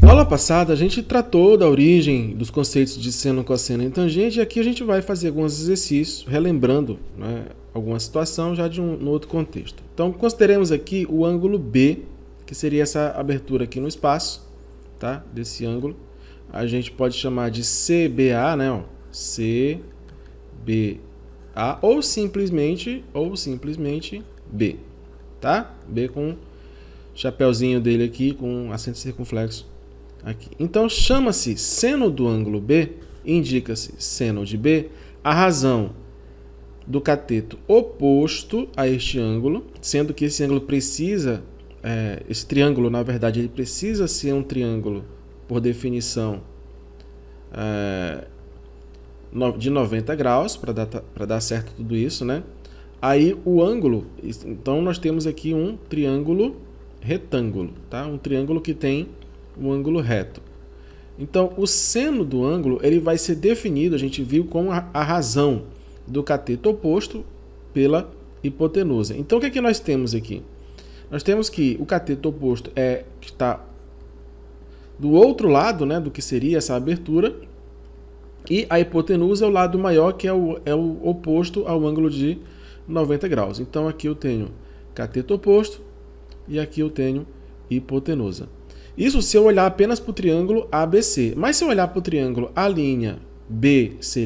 Na aula passada, a gente tratou da origem dos conceitos de seno, cosseno e tangente, e aqui a gente vai fazer alguns exercícios, relembrando né, alguma situação já de um outro contexto. Então, consideremos aqui o ângulo B, que seria essa abertura aqui no espaço, tá? desse ângulo. A gente pode chamar de CBA, né? Ó, CBA, ou simplesmente, ou simplesmente B, tá? B com chapéuzinho dele aqui, com acento circunflexo Aqui. Então chama-se seno do ângulo B, indica-se seno de B, a razão do cateto oposto a este ângulo, sendo que esse ângulo precisa, é, esse triângulo, na verdade, ele precisa ser um triângulo, por definição, é, de 90 graus, para dar, dar certo tudo isso, né? Aí o ângulo, então nós temos aqui um triângulo retângulo, tá? Um triângulo que tem o ângulo reto. Então, o seno do ângulo ele vai ser definido, a gente viu, com a razão do cateto oposto pela hipotenusa. Então, o que, é que nós temos aqui? Nós temos que o cateto oposto é que está do outro lado né, do que seria essa abertura, e a hipotenusa é o lado maior, que é o, é o oposto ao ângulo de 90 graus. Então, aqui eu tenho cateto oposto e aqui eu tenho hipotenusa. Isso se eu olhar apenas para o triângulo ABC. Mas se eu olhar para o triângulo A', B, C',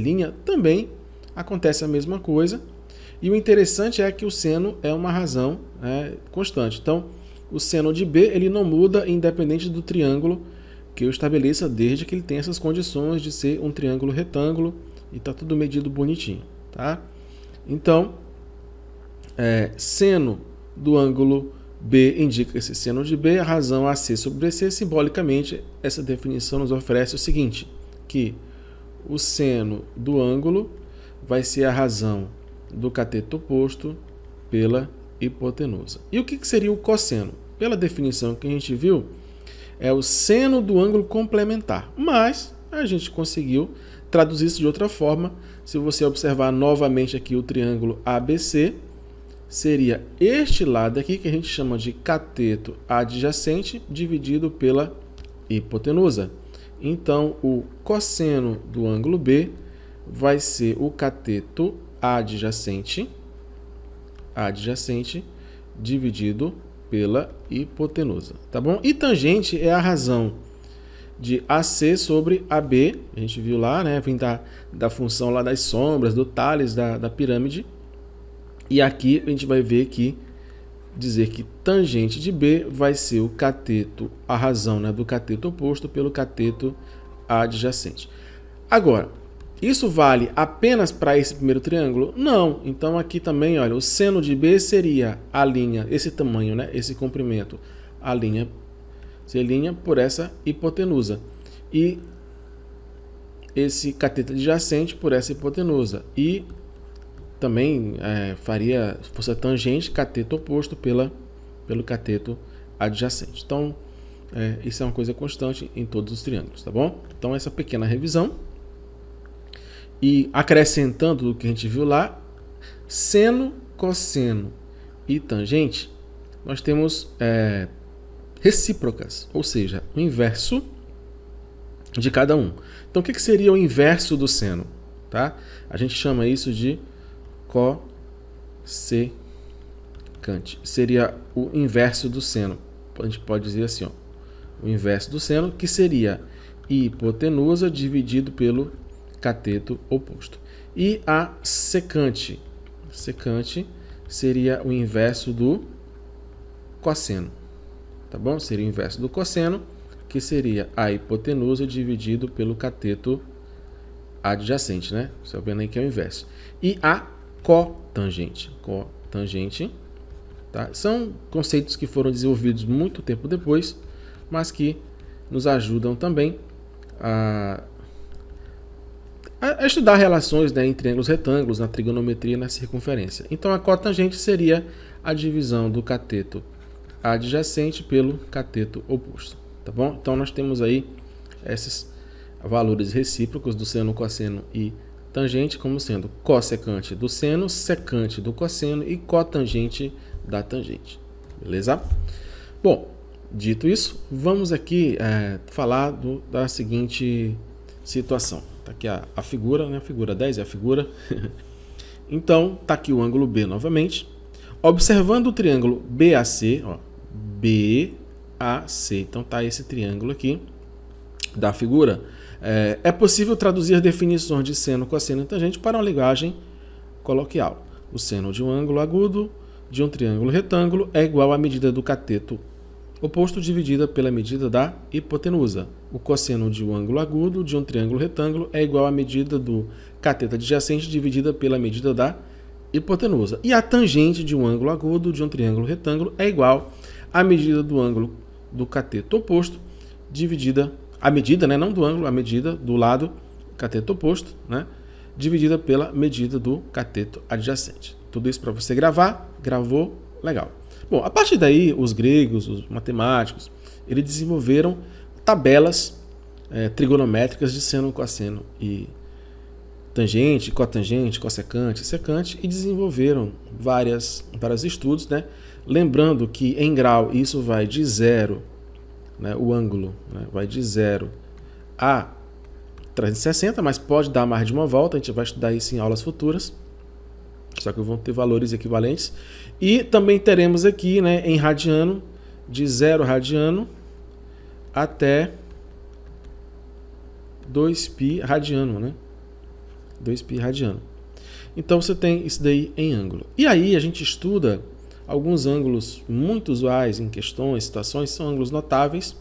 também acontece a mesma coisa. E o interessante é que o seno é uma razão né, constante. Então, o seno de B ele não muda independente do triângulo que eu estabeleça desde que ele tenha essas condições de ser um triângulo retângulo e está tudo medido bonitinho. Tá? Então, é, seno do ângulo B indica esse seno de B a razão AC sobre BC. Simbolicamente, essa definição nos oferece o seguinte, que o seno do ângulo vai ser a razão do cateto oposto pela hipotenusa. E o que seria o cosseno? Pela definição que a gente viu, é o seno do ângulo complementar. Mas a gente conseguiu traduzir isso de outra forma. Se você observar novamente aqui o triângulo ABC, seria este lado aqui que a gente chama de cateto adjacente dividido pela hipotenusa. Então, o cosseno do ângulo B vai ser o cateto adjacente adjacente dividido pela hipotenusa, tá bom? E tangente é a razão de AC sobre AB, a gente viu lá, né? Vim da, da função lá das sombras, do Thales, da, da pirâmide, e aqui a gente vai ver que dizer que tangente de B vai ser o cateto, a razão né, do cateto oposto pelo cateto adjacente. Agora, isso vale apenas para esse primeiro triângulo? Não. Então aqui também, olha, o seno de B seria a linha, esse tamanho, né, esse comprimento, a linha ser linha por essa hipotenusa. E esse cateto adjacente por essa hipotenusa. E também é, faria força tangente cateto oposto pela, pelo cateto adjacente. Então, é, isso é uma coisa constante em todos os triângulos, tá bom? Então, essa pequena revisão. E acrescentando o que a gente viu lá, seno, cosseno e tangente, nós temos é, recíprocas, ou seja, o inverso de cada um. Então, o que, que seria o inverso do seno? Tá? A gente chama isso de cossecante. Seria o inverso do seno. A gente pode dizer assim, ó, o inverso do seno, que seria hipotenusa dividido pelo cateto oposto. E a secante. Secante seria o inverso do cosseno. Tá bom? Seria o inverso do cosseno, que seria a hipotenusa dividido pelo cateto adjacente, né? Você vendo aí que é o inverso. E a cotangente. Cotangente. Tá? São conceitos que foram desenvolvidos muito tempo depois, mas que nos ajudam também a, a estudar relações né, entre ângulos retângulos na trigonometria e na circunferência. Então a cotangente seria a divisão do cateto adjacente pelo cateto oposto. Tá bom? Então nós temos aí esses valores recíprocos do seno, cosseno e tangente como sendo cossecante do seno, secante do cosseno e cotangente da tangente. Beleza? Bom, dito isso, vamos aqui é, falar do, da seguinte situação. Está aqui a, a, figura, né? a figura 10 é a figura. então, está aqui o ângulo B novamente. Observando o triângulo BAC, ó, BAC, então está esse triângulo aqui da figura. É, é possível traduzir definições de seno, cosseno e tangente para uma linguagem coloquial. O seno de um ângulo agudo de um triângulo retângulo é igual à medida do cateto oposto dividida pela medida da hipotenusa. O cosseno de um ângulo agudo de um triângulo retângulo é igual à medida do cateto adjacente dividida pela medida da hipotenusa. E a tangente de um ângulo agudo de um triângulo retângulo é igual à medida do ângulo do cateto oposto dividida a medida, né, não do ângulo, a medida do lado cateto oposto, né, dividida pela medida do cateto adjacente. Tudo isso para você gravar, gravou, legal. Bom, a partir daí, os gregos, os matemáticos, eles desenvolveram tabelas é, trigonométricas de seno, cosseno e tangente, cotangente, cossecante, secante e desenvolveram várias, vários estudos, né? Lembrando que em grau isso vai de zero né, o ângulo, né, vai de 0 a 360, mas pode dar mais de uma volta, a gente vai estudar isso em aulas futuras, só que vão ter valores equivalentes. E também teremos aqui né, em radiano, de 0 radiano até 2π radiano, né? 2π radiano. Então você tem isso daí em ângulo. E aí a gente estuda Alguns ângulos muito usuais em questões, situações, são ângulos notáveis.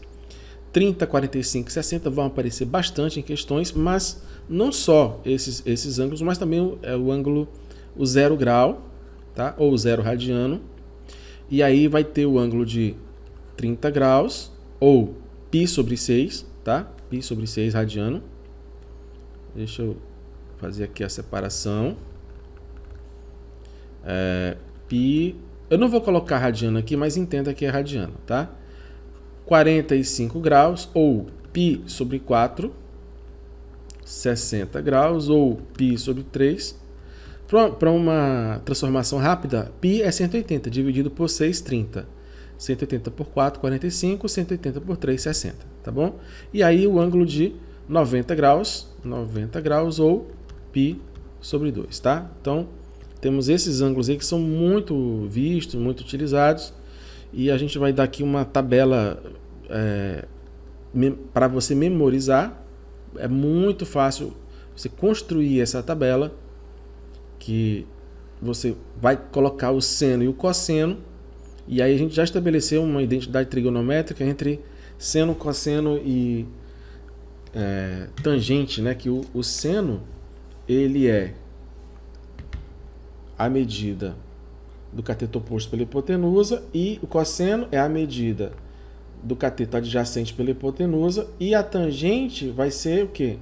30, 45, 60 vão aparecer bastante em questões, mas não só esses, esses ângulos, mas também o, é, o ângulo o zero grau, tá? ou zero radiano. E aí vai ter o ângulo de 30 graus, ou π sobre 6, tá? π sobre 6 radiano. Deixa eu fazer aqui a separação. É, π eu não vou colocar radiano aqui, mas entenda que é radiano, tá? 45 graus ou π sobre 4, 60 graus ou π sobre 3. Para uma transformação rápida, π é 180 dividido por 6, 30. 180 por 4, 45, 180 por 3, 60, tá bom? E aí o ângulo de 90 graus, 90 graus ou π sobre 2, tá? Então, temos esses ângulos aí que são muito vistos, muito utilizados. E a gente vai dar aqui uma tabela é, para você memorizar. É muito fácil você construir essa tabela que você vai colocar o seno e o cosseno. E aí a gente já estabeleceu uma identidade trigonométrica entre seno, cosseno e é, tangente, né? Que o, o seno ele é a medida do cateto oposto pela hipotenusa e o cosseno é a medida do cateto adjacente pela hipotenusa e a tangente vai ser o quê?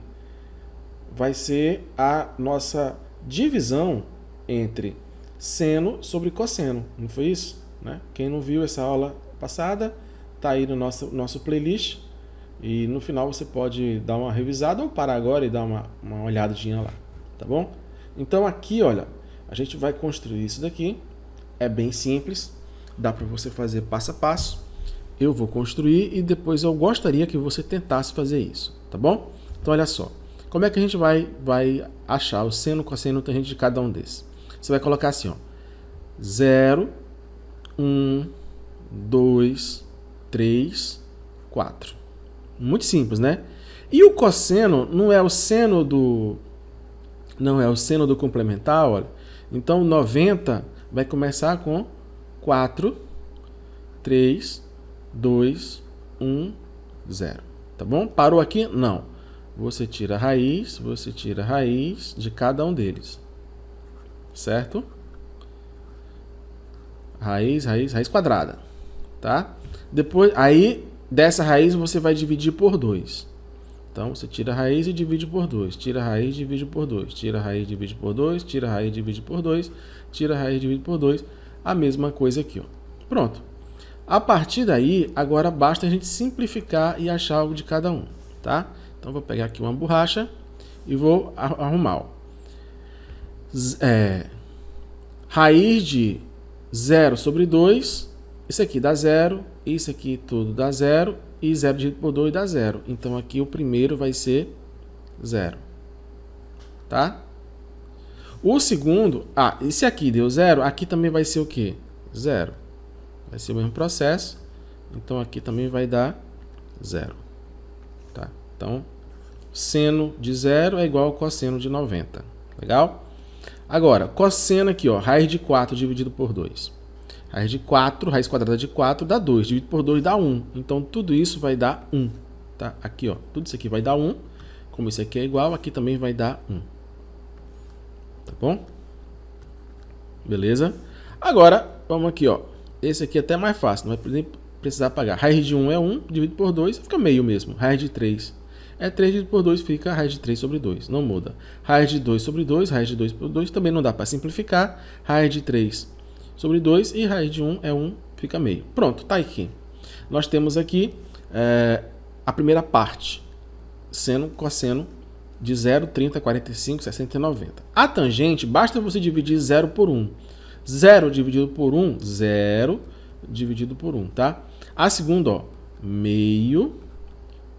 Vai ser a nossa divisão entre seno sobre cosseno, não foi isso? Né? Quem não viu essa aula passada, tá aí no nosso, nosso playlist e no final você pode dar uma revisada ou parar agora e dar uma, uma olhadinha lá, tá bom? Então aqui, olha, a gente vai construir isso daqui. É bem simples, dá para você fazer passo a passo. Eu vou construir e depois eu gostaria que você tentasse fazer isso, tá bom? Então olha só, como é que a gente vai, vai achar o seno, cosseno, tangente de cada um desses? Você vai colocar assim, ó, 0, 1, 2, 3, 4. Muito simples, né? E o cosseno não é o seno do não é o seno do complementar, olha. Então, 90 vai começar com 4, 3, 2, 1, 0. Tá bom? Parou aqui? Não. Você tira a raiz, você tira a raiz de cada um deles. Certo? Raiz, raiz, raiz quadrada. Tá? Depois, aí, dessa raiz você vai dividir por 2. Então você tira a raiz e divide por 2, tira a raiz e divide por 2, tira a raiz e divide por 2, tira a raiz e divide por 2, tira a raiz e divide por 2, a mesma coisa aqui. Ó. Pronto. A partir daí, agora basta a gente simplificar e achar algo de cada um, tá? Então vou pegar aqui uma borracha e vou arrumar. É, raiz de 0 sobre 2, isso aqui dá 0, isso aqui tudo dá 0 e zero dividido por 2 dá zero. Então aqui o primeiro vai ser zero. Tá? O segundo, ah, e se aqui deu zero, aqui também vai ser o quê? Zero. Vai ser o mesmo processo. Então aqui também vai dar zero. Tá? Então, seno de zero é igual ao cosseno de 90. Legal? Agora, cosseno aqui, ó, raiz de 4 dividido por 2. Raiz de 4, raiz quadrada de 4 dá 2. Dividido por 2 dá 1. Então tudo isso vai dar 1. Tá? Aqui, ó, tudo isso aqui vai dar 1. Como isso aqui é igual, aqui também vai dar 1. Tá bom? Beleza? Agora, vamos aqui, ó. Esse aqui é até mais fácil, não vai precisar pagar. Raiz de 1 é 1, dividido por 2 fica meio mesmo. Raiz de 3 é 3 dividido por 2 fica raiz de 3 sobre 2, não muda. Raiz de 2 sobre 2, raiz de 2 por 2 também não dá para simplificar. Raiz de 3 sobre 2 e raiz de 1 é 1, fica meio. Pronto, tá aqui. Nós temos aqui é, a primeira parte, seno, cosseno de 0, 30, 45, 60 e 90. A tangente, basta você dividir 0 por 1. 0 dividido por 1, 0 dividido por 1, tá? A segunda, ó, meio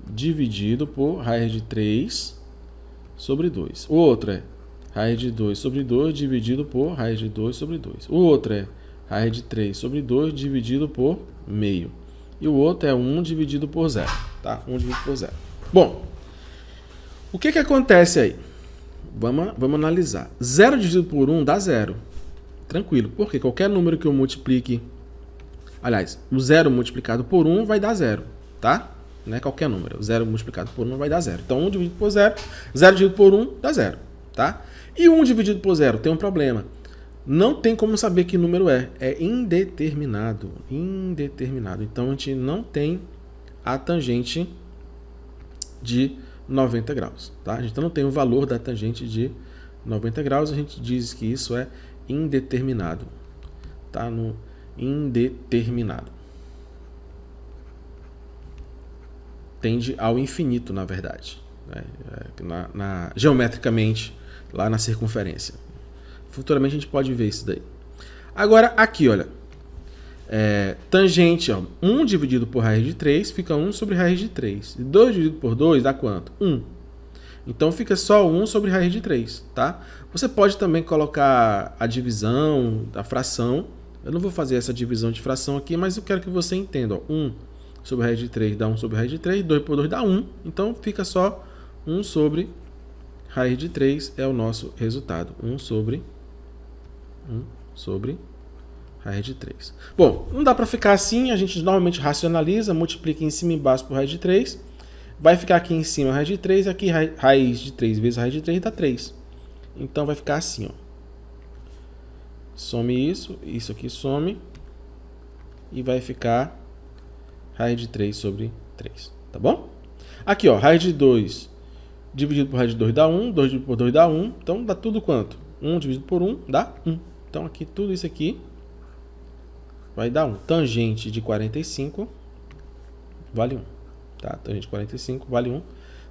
dividido por raiz de 3 sobre 2. O outro é raiz de 2 sobre 2 dividido por raiz de 2 sobre 2. O outro é raiz de 3 sobre 2 dividido por meio. E o outro é 1 dividido por zero. Tá? 1 dividido por zero. Bom, o que, que acontece aí? Vamos, vamos analisar. 0 dividido por 1 dá zero. Tranquilo, porque qualquer número que eu multiplique... Aliás, o zero multiplicado por 1 vai dar zero, tá? Não é qualquer número. 0 multiplicado por 1 vai dar zero. Então, 1 dividido por zero, 0 dividido por 1 dá zero, tá? E 1 dividido por zero tem um problema. Não tem como saber que número é. É indeterminado. Indeterminado. Então a gente não tem a tangente de 90 graus. Tá? A gente não tem o valor da tangente de 90 graus. A gente diz que isso é indeterminado. Tá no indeterminado. Tende ao infinito, na verdade. Né? É, na, na, geometricamente lá na circunferência. Futuramente a gente pode ver isso daí. Agora, aqui, olha. É, tangente, ó, 1 dividido por raiz de 3 fica 1 sobre raiz de 3. E 2 dividido por 2 dá quanto? 1. Então fica só 1 sobre raiz de 3, tá? Você pode também colocar a divisão, a fração. Eu não vou fazer essa divisão de fração aqui, mas eu quero que você entenda. Ó, 1 sobre raiz de 3 dá 1 sobre raiz de 3, 2 por 2 dá 1. Então fica só 1 sobre Raiz de 3 é o nosso resultado. 1 sobre 1 sobre raiz de 3. Bom, não dá para ficar assim, a gente normalmente racionaliza, multiplica em cima e embaixo por raiz de 3. Vai ficar aqui em cima raiz de 3, aqui raiz de 3 vezes raiz de 3 dá 3. Então vai ficar assim, ó. Some isso, isso aqui some e vai ficar raiz de 3 sobre 3, tá bom? Aqui, ó, raiz de 2 dividido por raiz de 2 dá 1, 2 dividido por 2 dá 1, então dá tudo quanto? 1 dividido por 1 dá 1. Então aqui tudo isso aqui vai dar 1. Tangente de 45 vale 1. Tá? Tangente de 45 vale 1.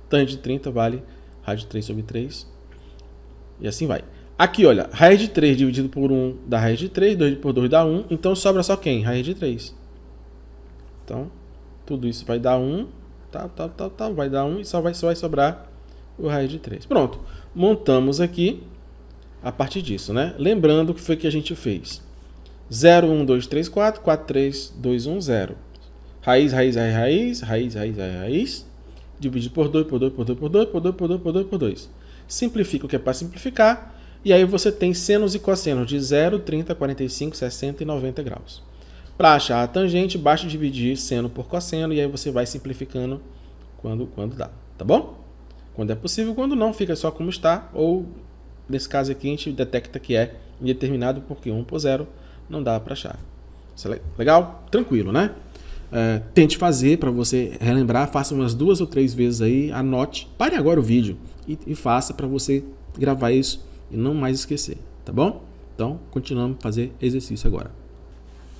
Tangente de 30 vale raiz de 3 sobre 3. E assim vai. Aqui, olha, raiz de 3 dividido por 1 dá raiz de 3, 2 por 2 dá 1, então sobra só quem? Raiz de 3. Então, tudo isso vai dar 1, tá, tá, tá, tá, vai dar 1 e só vai, só vai sobrar o raio de 3. Pronto, montamos aqui a partir disso, né? Lembrando o que foi que a gente fez. 0, 1, 2, 3, 4, 4, 3, 2, 1, 0. Raiz, raiz, raiz, raiz, raiz, raiz, raiz, raiz. Dividir por 2, por 2, por 2, por 2, por 2, por 2, por 2, por 2. Simplifica o que é para simplificar. E aí você tem senos e cossenos de 0, 30, 45, 60 e 90 graus. Para achar a tangente, basta dividir seno por cosseno e aí você vai simplificando quando, quando dá, tá bom? quando é possível, quando não, fica só como está, ou nesse caso aqui a gente detecta que é indeterminado porque 1 por 0 não dá para achar. É legal? Tranquilo, né? É, tente fazer para você relembrar, faça umas duas ou três vezes aí, anote, pare agora o vídeo e, e faça para você gravar isso e não mais esquecer, tá bom? Então, continuamos a fazer exercício agora.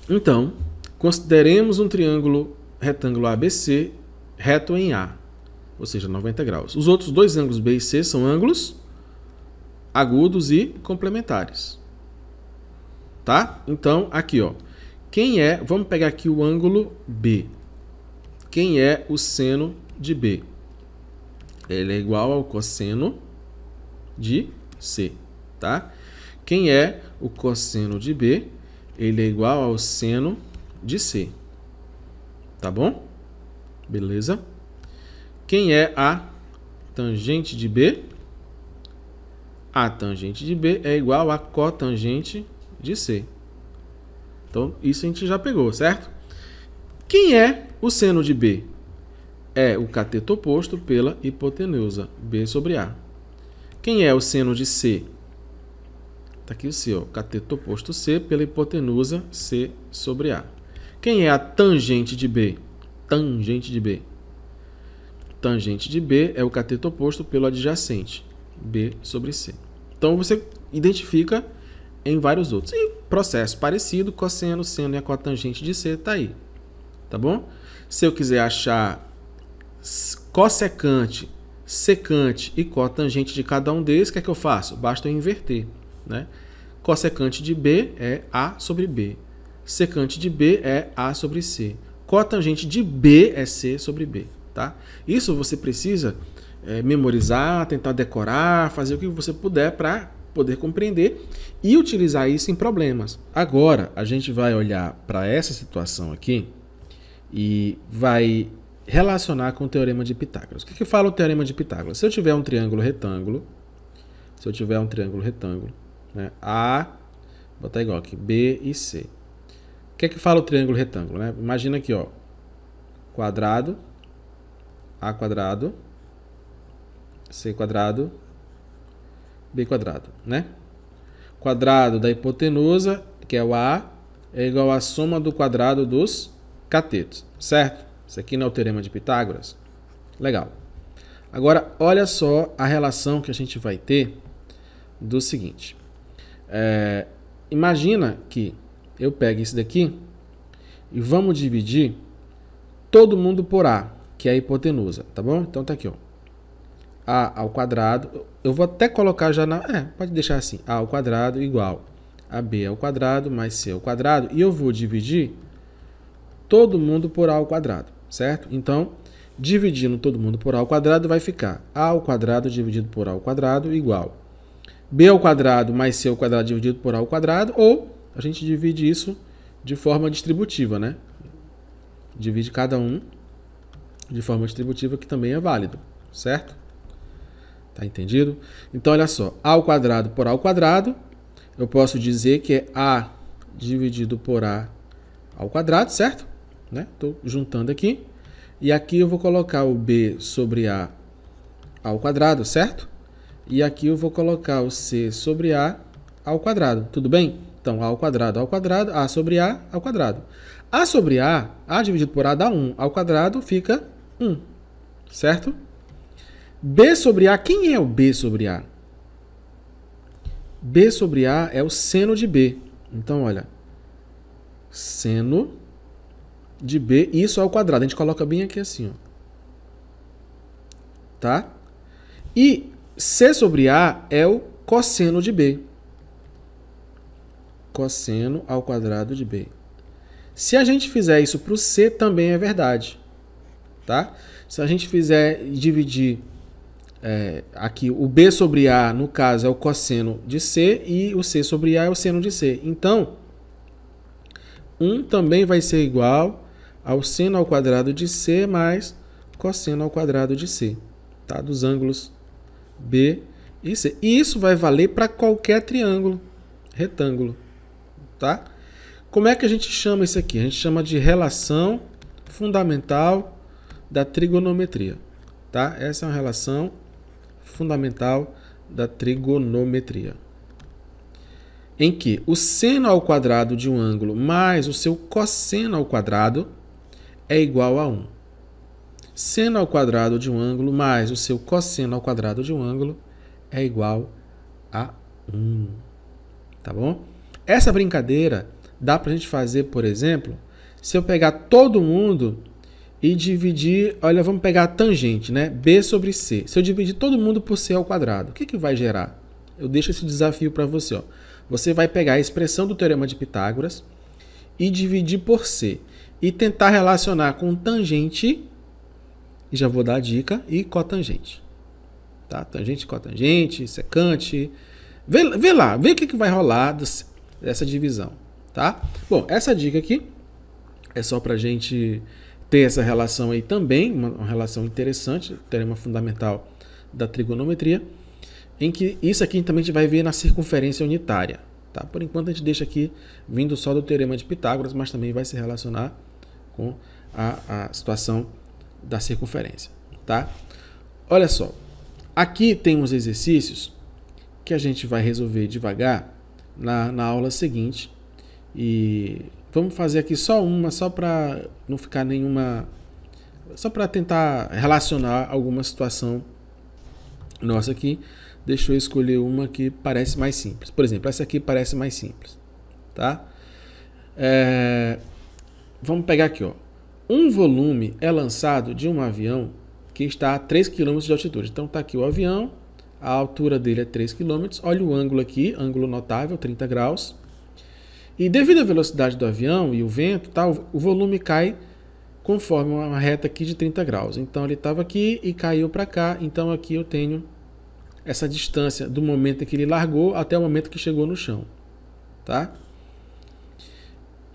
Então, consideremos um triângulo retângulo ABC reto em A ou seja, 90 graus. Os outros dois ângulos B e C são ângulos agudos e complementares. Tá? Então, aqui, ó. Quem é, vamos pegar aqui o ângulo B. Quem é o seno de B? Ele é igual ao cosseno de C, tá? Quem é o cosseno de B? Ele é igual ao seno de C. Tá bom? Beleza? Quem é a tangente de B? A tangente de B é igual a cotangente de C. Então, isso a gente já pegou, certo? Quem é o seno de B? É o cateto oposto pela hipotenusa, B sobre A. Quem é o seno de C? Está aqui o C, ó, cateto oposto C pela hipotenusa C sobre A. Quem é a tangente de B? Tangente de B Tangente de B é o cateto oposto pelo adjacente, B sobre C. Então você identifica em vários outros. E processo parecido, cosseno, seno e a cotangente de C está aí. Tá bom? Se eu quiser achar cossecante, secante e cotangente de cada um deles, o que é que eu faço? Basta eu inverter. Né? Cossecante de B é A sobre B. Secante de B é A sobre C. Cotangente de B é C sobre B tá? Isso você precisa é, memorizar, tentar decorar, fazer o que você puder para poder compreender e utilizar isso em problemas. Agora, a gente vai olhar para essa situação aqui e vai relacionar com o Teorema de Pitágoras. O que, que fala o Teorema de Pitágoras? Se eu tiver um triângulo retângulo, se eu tiver um triângulo retângulo, né, A, vou botar igual aqui, B e C. O que é que fala o triângulo retângulo? Né? Imagina aqui, ó, quadrado, a quadrado, c quadrado, b quadrado, né? Quadrado da hipotenusa, que é o A, é igual à soma do quadrado dos catetos, certo? Isso aqui não é o teorema de Pitágoras. Legal. Agora, olha só a relação que a gente vai ter do seguinte. É, imagina que eu pegue isso daqui e vamos dividir todo mundo por A que é a hipotenusa, tá bom? Então tá aqui, ó. A ao quadrado, eu vou até colocar já na, é, pode deixar assim, A ao quadrado igual a B ao quadrado mais C ao quadrado, e eu vou dividir todo mundo por A ao quadrado, certo? Então, dividindo todo mundo por A ao quadrado vai ficar A ao quadrado dividido por A ao quadrado igual B ao quadrado mais C ao quadrado dividido por A ao quadrado, ou a gente divide isso de forma distributiva, né? Divide cada um de forma distributiva, que também é válido, certo? Tá entendido? Então, olha só, a ao quadrado por a ao quadrado, eu posso dizer que é a dividido por a ao quadrado, certo? Né? Tô juntando aqui. E aqui eu vou colocar o b sobre a ao quadrado, certo? E aqui eu vou colocar o c sobre a ao quadrado, tudo bem? Então, a ao quadrado, ao quadrado, a sobre a ao quadrado. a sobre a, a dividido por a dá 1, ao quadrado fica 1. Certo? B sobre A, quem é o B sobre A? B sobre A é o seno de B. Então, olha, seno de B, isso ao quadrado. A gente coloca bem aqui assim, ó. Tá? E C sobre A é o cosseno de B. Cosseno ao quadrado de B. Se a gente fizer isso para o C, também é verdade tá? Se a gente fizer dividir é, aqui o B sobre A, no caso, é o cosseno de C e o C sobre A é o seno de C. Então, 1 também vai ser igual ao seno ao quadrado de C mais cosseno ao quadrado de C, tá? Dos ângulos B e C. E isso vai valer para qualquer triângulo, retângulo, tá? Como é que a gente chama isso aqui? A gente chama de relação fundamental da trigonometria. Tá? Essa é uma relação fundamental da trigonometria. Em que o seno ao quadrado de um ângulo mais o seu cosseno ao quadrado é igual a 1. Seno ao quadrado de um ângulo mais o seu cosseno ao quadrado de um ângulo é igual a 1. Tá bom? Essa brincadeira dá para a gente fazer, por exemplo, se eu pegar todo mundo e dividir, olha, vamos pegar a tangente, né? B sobre C. Se eu dividir todo mundo por C ao quadrado, o que, que vai gerar? Eu deixo esse desafio para você. Ó. Você vai pegar a expressão do Teorema de Pitágoras e dividir por C. E tentar relacionar com tangente, e já vou dar a dica, e cotangente. Tá? Tangente, cotangente, secante. Vê, vê lá, vê o que, que vai rolar dessa divisão. Tá? Bom, essa dica aqui é só para gente... gente ter essa relação aí também, uma, uma relação interessante, teorema fundamental da trigonometria, em que isso aqui também a gente vai ver na circunferência unitária. Tá? Por enquanto a gente deixa aqui vindo só do teorema de Pitágoras, mas também vai se relacionar com a, a situação da circunferência. Tá? Olha só, aqui tem uns exercícios que a gente vai resolver devagar na, na aula seguinte e Vamos fazer aqui só uma, só para não ficar nenhuma. Só para tentar relacionar alguma situação nossa aqui. Deixa eu escolher uma que parece mais simples. Por exemplo, essa aqui parece mais simples. Tá? É... Vamos pegar aqui. Ó. Um volume é lançado de um avião que está a 3 km de altitude. Então está aqui o avião, a altura dele é 3 km. Olha o ângulo aqui, ângulo notável, 30 graus. E devido à velocidade do avião e o vento, tá, o volume cai conforme uma reta aqui de 30 graus. Então ele estava aqui e caiu para cá. Então aqui eu tenho essa distância do momento em que ele largou até o momento que chegou no chão. Tá?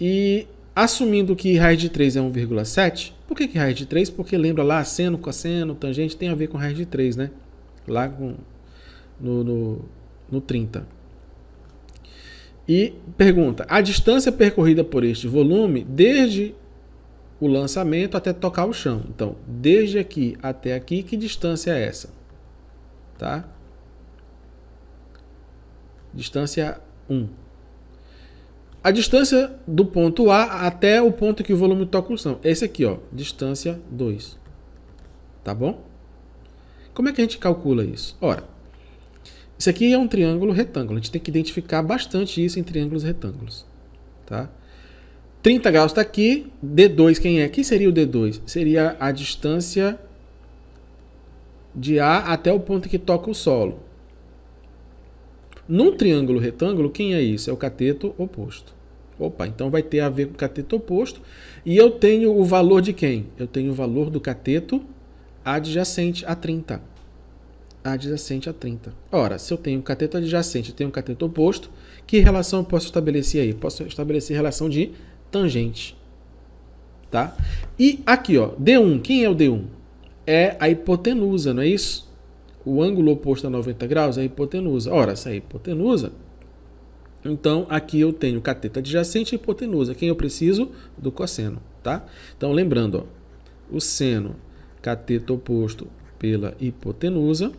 E assumindo que raiz de 3 é 1,7, por que, que raiz de 3? Porque lembra lá, seno, cosseno, tangente, tem a ver com raiz de 3, né? Lá com, no, no, no 30. E pergunta: a distância percorrida por este volume desde o lançamento até tocar o chão. Então, desde aqui até aqui, que distância é essa? Tá? Distância 1. A distância do ponto A até o ponto que o volume toca o chão. Esse aqui, ó, distância 2. Tá bom? Como é que a gente calcula isso? Ora, isso aqui é um triângulo retângulo. A gente tem que identificar bastante isso em triângulos retângulos. Tá? 30 graus está aqui. D2 quem é? Quem seria o D2? Seria a distância de A até o ponto que toca o solo. Num triângulo retângulo, quem é isso? É o cateto oposto. Opa, então vai ter a ver com o cateto oposto. E eu tenho o valor de quem? Eu tenho o valor do cateto adjacente a 30 adjacente a 30. Ora, se eu tenho um cateto adjacente e tenho um cateto oposto, que relação eu posso estabelecer aí? Posso estabelecer relação de tangente. Tá? E aqui, ó, D1, quem é o D1? É a hipotenusa, não é isso? O ângulo oposto a 90 graus é a hipotenusa. Ora, essa é a hipotenusa, então aqui eu tenho cateto adjacente e hipotenusa. Quem eu preciso? Do cosseno, tá? Então lembrando, ó, o seno, cateto oposto pela hipotenusa,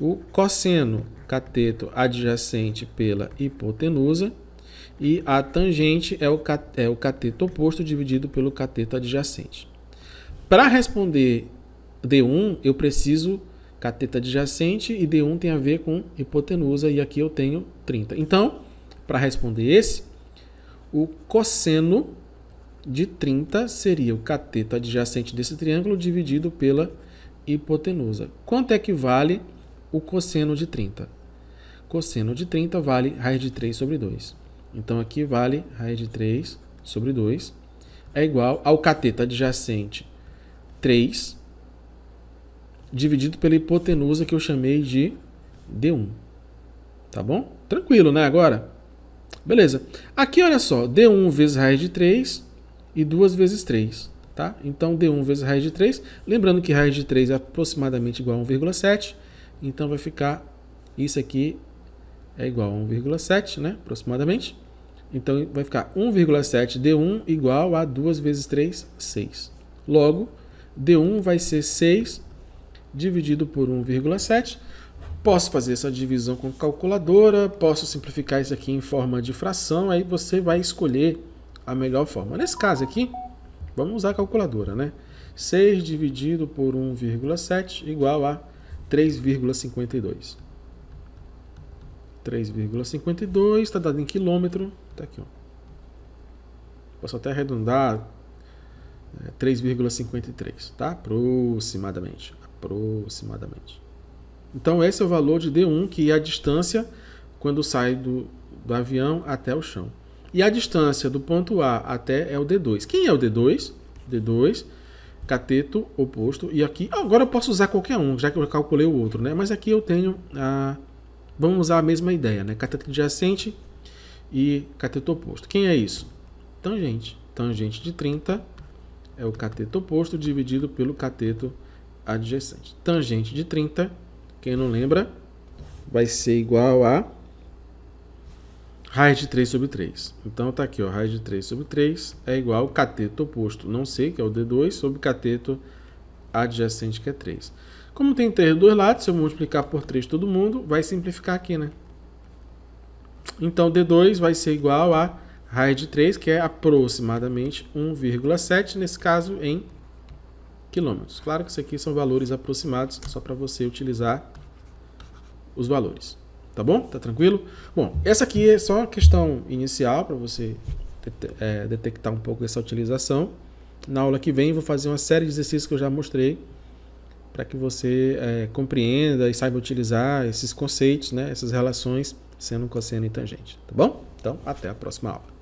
o cosseno, cateto adjacente pela hipotenusa, e a tangente é o, é o cateto oposto dividido pelo cateto adjacente. Para responder D1, eu preciso cateto adjacente e D1 tem a ver com hipotenusa e aqui eu tenho 30. Então, para responder esse, o cosseno de 30 seria o cateto adjacente desse triângulo dividido pela hipotenusa. Quanto é que vale o cosseno de 30. Cosseno de 30 vale raiz de 3 sobre 2. Então aqui vale raiz de 3 sobre 2 é igual ao cateto adjacente 3 dividido pela hipotenusa que eu chamei de D1. Tá bom? Tranquilo, né? Agora? Beleza. Aqui, olha só, D1 vezes raiz de 3 e 2 vezes 3. Tá? Então, D1 vezes raiz de 3. Lembrando que raiz de 3 é aproximadamente igual a 1,7. Então vai ficar isso aqui é igual a 1,7, né? Aproximadamente. Então vai ficar 1,7 D1 igual a 2 vezes 3, 6. Logo, D1 vai ser 6 dividido por 1,7. Posso fazer essa divisão com calculadora, posso simplificar isso aqui em forma de fração, aí você vai escolher a melhor forma. Nesse caso aqui, vamos usar a calculadora, né? 6 dividido por 1,7 igual a 3,52. 3,52 está dado em quilômetro. Está aqui, ó. Posso até arredondar é, né, 3,53, tá? Aproximadamente. Aproximadamente. Então, esse é o valor de D1, que é a distância quando sai do, do avião até o chão. E a distância do ponto A até é o D2. Quem é o D2? D2 cateto oposto. E aqui, agora eu posso usar qualquer um, já que eu calculei o outro, né? Mas aqui eu tenho a... Vamos usar a mesma ideia, né? Cateto adjacente e cateto oposto. Quem é isso? Tangente. Tangente de 30 é o cateto oposto dividido pelo cateto adjacente. Tangente de 30, quem não lembra, vai ser igual a raiz de 3 sobre 3. Então está aqui, ó, raiz de 3 sobre 3 é igual ao cateto oposto, não sei, que é o D2, sobre cateto adjacente, que é 3. Como tem 3 dos lados, se eu multiplicar por 3 todo mundo, vai simplificar aqui, né? Então D2 vai ser igual a raiz de 3, que é aproximadamente 1,7, nesse caso em quilômetros. Claro que isso aqui são valores aproximados, só para você utilizar os valores. Tá bom? Tá tranquilo? Bom, essa aqui é só uma questão inicial para você é, detectar um pouco essa utilização. Na aula que vem, vou fazer uma série de exercícios que eu já mostrei para que você é, compreenda e saiba utilizar esses conceitos, né, essas relações seno, cosseno e tangente. Tá bom? Então, até a próxima aula.